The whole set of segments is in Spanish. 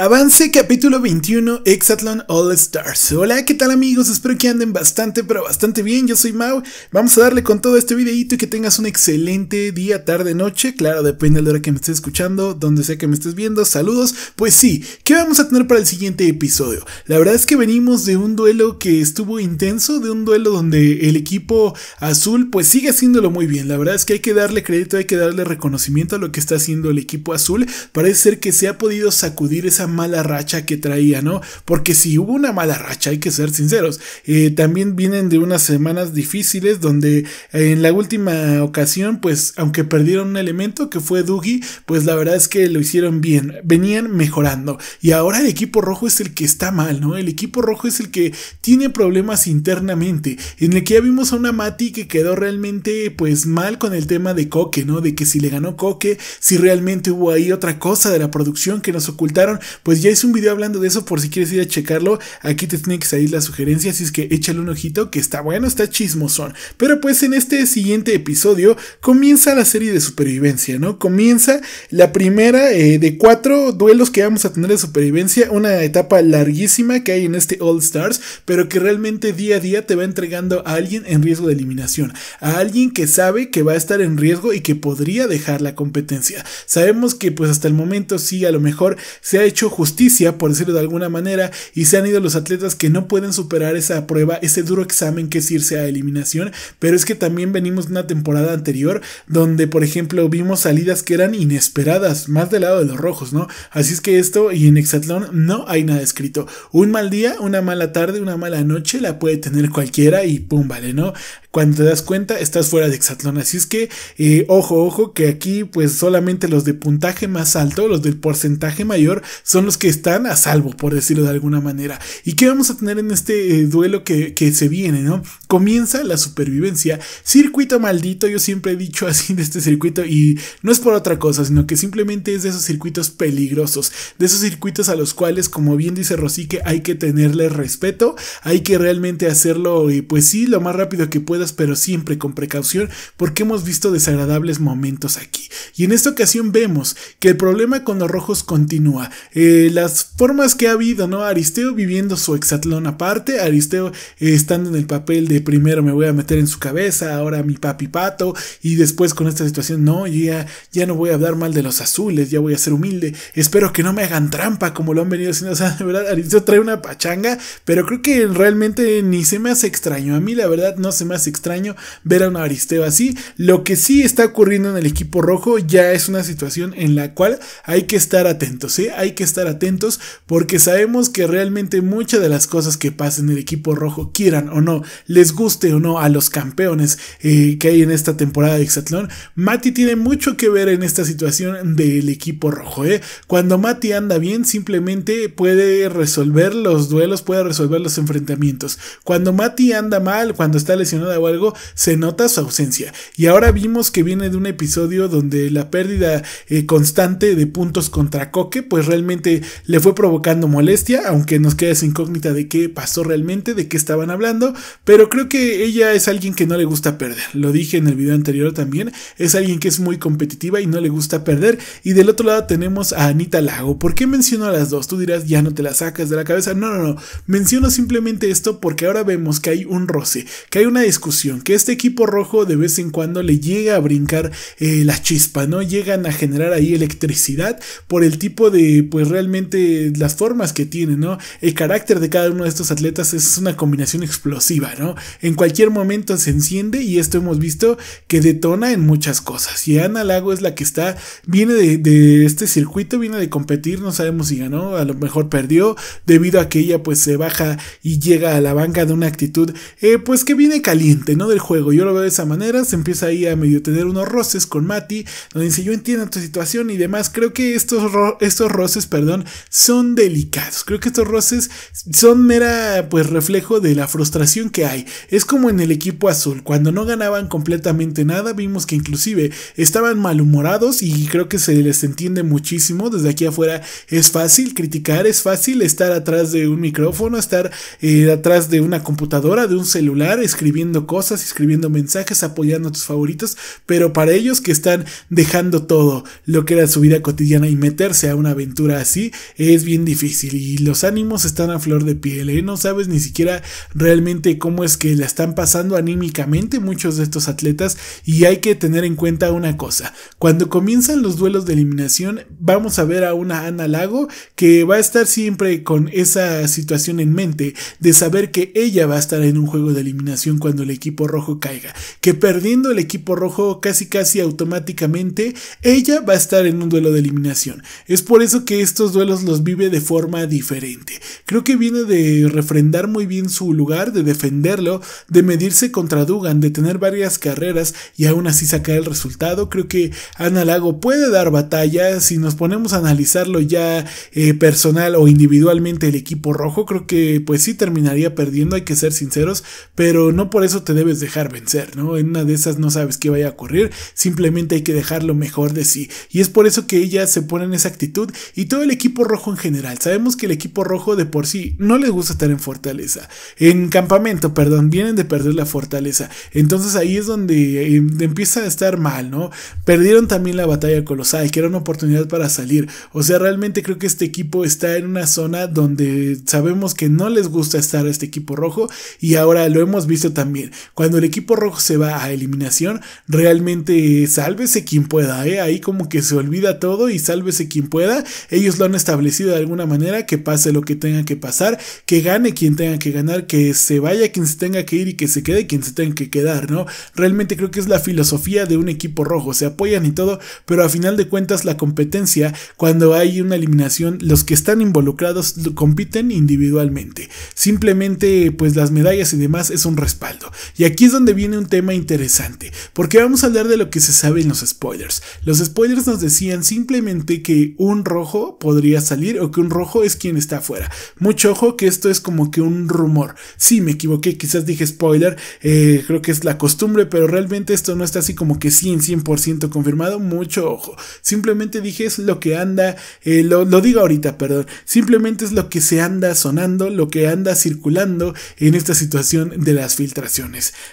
Avance capítulo 21 Exatlon All Stars. Hola, ¿qué tal amigos? Espero que anden bastante pero bastante bien. Yo soy Mau. Vamos a darle con todo este videito y que tengas un excelente día, tarde, noche. Claro, depende de la hora que me estés escuchando, donde sea que me estés viendo. Saludos. Pues sí, ¿qué vamos a tener para el siguiente episodio? La verdad es que venimos de un duelo que estuvo intenso, de un duelo donde el equipo azul pues sigue haciéndolo muy bien. La verdad es que hay que darle crédito, hay que darle reconocimiento a lo que está haciendo el equipo azul. Parece ser que se ha podido sacudir esa mala racha que traía, ¿no? Porque si hubo una mala racha, hay que ser sinceros, eh, también vienen de unas semanas difíciles donde eh, en la última ocasión, pues aunque perdieron un elemento que fue Dugi, pues la verdad es que lo hicieron bien, venían mejorando. Y ahora el equipo rojo es el que está mal, ¿no? El equipo rojo es el que tiene problemas internamente, en el que ya vimos a una Mati que quedó realmente pues mal con el tema de Coque, ¿no? De que si le ganó Coque, si realmente hubo ahí otra cosa de la producción que nos ocultaron, pues ya hice un video hablando de eso por si quieres ir a checarlo. Aquí te tiene que salir la sugerencia así es que échale un ojito que está bueno, está chismoso Pero pues en este siguiente episodio comienza la serie de supervivencia, ¿no? Comienza la primera eh, de cuatro duelos que vamos a tener de supervivencia, una etapa larguísima que hay en este All Stars, pero que realmente día a día te va entregando a alguien en riesgo de eliminación, a alguien que sabe que va a estar en riesgo y que podría dejar la competencia. Sabemos que pues hasta el momento sí a lo mejor se ha hecho justicia, por decirlo de alguna manera, y se han ido los atletas que no pueden superar esa prueba, ese duro examen que es irse a eliminación, pero es que también venimos de una temporada anterior donde, por ejemplo, vimos salidas que eran inesperadas, más del lado de los rojos, ¿no? Así es que esto y en Exatlón no hay nada escrito. Un mal día, una mala tarde, una mala noche la puede tener cualquiera y pum, vale, ¿no? Cuando te das cuenta, estás fuera de hexatlón. Así es que, eh, ojo, ojo, que aquí pues solamente los de puntaje más alto, los del porcentaje mayor, son los que están a salvo, por decirlo de alguna manera. ¿Y qué vamos a tener en este eh, duelo que, se viene, no? Comienza la supervivencia. Circuito maldito, yo siempre he dicho así de este circuito y no es por otra cosa, sino que simplemente es de esos circuitos peligrosos, de esos circuitos a los cuales, como bien dice Rosique, hay que tenerle respeto, hay que realmente hacerlo, eh, pues sí, lo más rápido que puedas pero siempre con precaución porque hemos visto desagradables momentos aquí. Y en esta ocasión vemos que el problema con los rojos continúa. Eh, las formas que ha habido, ¿no? Aristeo viviendo su hexatlón aparte, Aristeo eh, estando en el papel de primero me voy a meter en su cabeza, ahora mi papi pato, y después con esta situación, no, ya, ya no voy a hablar mal de los azules, ya voy a ser humilde, espero que no me hagan trampa como lo han venido haciendo, o sea, de verdad, Aristeo trae una pachanga, pero creo que realmente ni se me hace extraño, a mí la verdad no se me hace extraño ver a un Aristeo así. Lo que sí está ocurriendo en el equipo rojo ya es una situación en la cual hay que estar atentos, ¿eh? Hay que estar atentos porque sabemos que realmente muchas de las cosas que pasan en el equipo rojo, quieran o no, les guste o no a los campeones eh, que hay en esta temporada de Hexatlón, Mati tiene mucho que ver en esta situación del equipo rojo, ¿eh? Cuando Mati anda bien, simplemente puede resolver los duelos, puede resolver los enfrentamientos. Cuando Mati anda mal, cuando está lesionada o algo, se nota su ausencia. Y ahora vimos que viene de un episodio donde la pérdida eh, constante de puntos contra Coque, pues realmente le fue provocando molestia, aunque nos queda esa incógnita de qué pasó realmente, de qué estaban hablando, pero creo que ella es alguien que no le gusta perder. Lo dije en el video anterior también, es alguien que es muy competitiva y no le gusta perder. Y del otro lado tenemos a Anita Lago. ¿Por qué menciono a las dos? Tú dirás, ya no te la sacas de la cabeza. No, no, no. Menciono simplemente esto porque ahora vemos que hay un roce, que hay una discusión que este equipo rojo de vez en cuando le llega a brincar eh, la chispa, ¿no? Llegan a generar ahí electricidad por el tipo de, pues realmente las formas que tienen, ¿no? El carácter de cada uno de estos atletas es una combinación explosiva, ¿no? En cualquier momento se enciende y esto hemos visto que detona en muchas cosas. Y Ana Lago es la que está, viene de, este circuito, viene de competir, no sabemos si ganó, a lo mejor perdió, debido a que ella pues se baja y llega a la banca de una actitud, eh, pues que viene caliente no del juego. Yo lo veo de esa manera. Se empieza ahí a medio tener unos roces con Mati, donde dice yo entiendo tu situación y demás. Creo que estos, estos roces, perdón, son delicados. Creo que estos roces son mera, pues, reflejo de la frustración que hay. Es como en el equipo azul, cuando no ganaban completamente nada, vimos que inclusive estaban malhumorados y creo que se les entiende muchísimo. Desde aquí afuera es fácil criticar, es fácil estar atrás de un micrófono, estar eh, atrás de una computadora, de un celular, escribiendo cosas, escribiendo mensajes, apoyando a tus favoritos, pero para ellos que están dejando todo lo que era su vida cotidiana y meterse a una aventura así es bien difícil y los ánimos están a flor de piel, ¿eh? no sabes ni siquiera realmente cómo es que la están pasando anímicamente muchos de estos atletas y hay que tener en cuenta una cosa, cuando comienzan los duelos de eliminación vamos a ver a una Ana Lago que va a estar siempre con esa situación en mente de saber que ella va a estar en un juego de eliminación cuando le equipo rojo caiga. Que perdiendo el equipo rojo casi casi automáticamente, ella va a estar en un duelo de eliminación. Es por eso que estos duelos los vive de forma diferente. Creo que viene de refrendar muy bien su lugar, de defenderlo, de medirse contra Dugan, de tener varias carreras y aún así sacar el resultado. Creo que Ana Lago puede dar batalla. Si nos ponemos a analizarlo ya eh, personal o individualmente el equipo rojo, creo que pues sí terminaría perdiendo, hay que ser sinceros, pero no por eso debes dejar vencer, ¿no? En una de esas no sabes qué vaya a ocurrir, simplemente hay que dejar lo mejor de sí. Y es por eso que ella se pone en esa actitud y todo el equipo rojo en general. Sabemos que el equipo rojo de por sí no les gusta estar en fortaleza, en campamento, perdón, vienen de perder la fortaleza. Entonces ahí es donde em, empieza a estar mal, ¿no? Perdieron también la batalla colosal, que era una oportunidad para salir. O sea, realmente creo que este equipo está en una zona donde sabemos que no les gusta estar a este equipo rojo y ahora lo hemos visto también cuando el equipo rojo se va a eliminación, realmente sálvese quien pueda, ¿eh? ahí como que se olvida todo y sálvese quien pueda. Ellos lo han establecido de alguna manera, que pase lo que tenga que pasar, que gane quien tenga que ganar, que se vaya quien se tenga que ir y que se quede quien se tenga que quedar, ¿no? Realmente creo que es la filosofía de un equipo rojo, se apoyan y todo, pero a final de cuentas la competencia, cuando hay una eliminación, los que están involucrados compiten individualmente. Simplemente, pues las medallas y demás es un respaldo. Y aquí es donde viene un tema interesante, porque vamos a hablar de lo que se sabe en los spoilers. Los spoilers nos decían simplemente que un rojo podría salir o que un rojo es quien está afuera. Mucho ojo que esto es como que un rumor. Sí, me equivoqué, quizás dije spoiler, eh, creo que es la costumbre, pero realmente esto no está así como que 100, 100% confirmado, mucho ojo. Simplemente dije es lo que anda, eh, lo digo ahorita, perdón, simplemente es lo que se anda sonando, lo que anda circulando en esta situación de las filtraciones.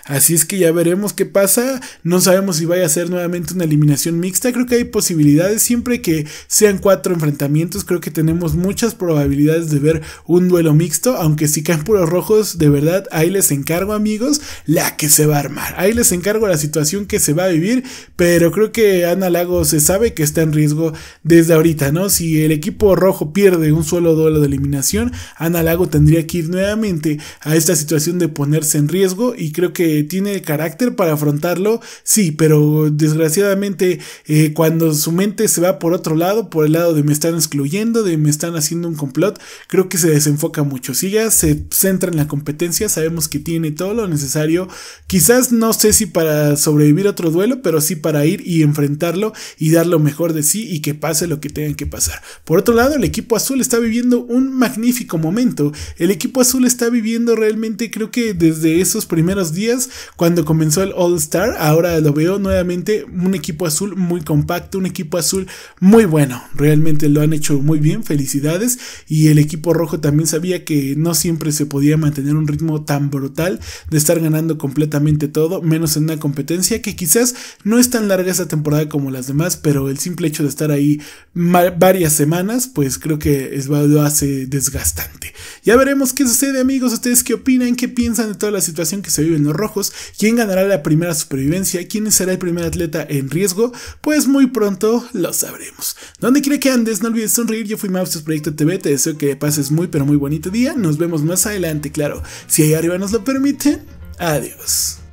Así es que ya veremos qué pasa. No sabemos si vaya a ser nuevamente una eliminación mixta. Creo que hay posibilidades. Siempre que sean cuatro enfrentamientos, creo que tenemos muchas probabilidades de ver un duelo mixto. Aunque si caen puros rojos, de verdad, ahí les encargo, amigos, la que se va a armar. Ahí les encargo la situación que se va a vivir. Pero creo que Ana Lago se sabe que está en riesgo desde ahorita, ¿no? Si el equipo rojo pierde un solo duelo de eliminación, Ana Lago tendría que ir nuevamente a esta situación de ponerse en riesgo y creo que tiene el carácter para afrontarlo, sí, pero desgraciadamente eh, cuando su mente se va por otro lado, por el lado de me están excluyendo, de me están haciendo un complot, creo que se desenfoca mucho. Si ya se centra en la competencia, sabemos que tiene todo lo necesario, quizás no sé si para sobrevivir otro duelo, pero sí para ir y enfrentarlo y dar lo mejor de sí y que pase lo que tenga que pasar. Por otro lado, el equipo azul está viviendo un magnífico momento. El equipo azul está viviendo realmente, creo que desde esos primeros días cuando comenzó el All Star. Ahora lo veo nuevamente un equipo azul muy compacto, un equipo azul muy bueno. Realmente lo han hecho muy bien, felicidades. Y el equipo rojo también sabía que no siempre se podía mantener un ritmo tan brutal de estar ganando completamente todo, menos en una competencia que quizás no es tan larga esa temporada como las demás, pero el simple hecho de estar ahí varias semanas, pues creo que es, lo hace desgastante. Ya veremos qué sucede amigos, ustedes qué opinan, qué piensan de toda la situación que se vive en los rojos, quién ganará la primera supervivencia, quién será el primer atleta en riesgo, pues muy pronto lo sabremos. Donde quiera que andes, no olvides sonreír, yo fui Mavs Proyecto TV, te deseo que pases muy pero muy bonito día, nos vemos más adelante, claro, si ahí arriba nos lo permiten, adiós.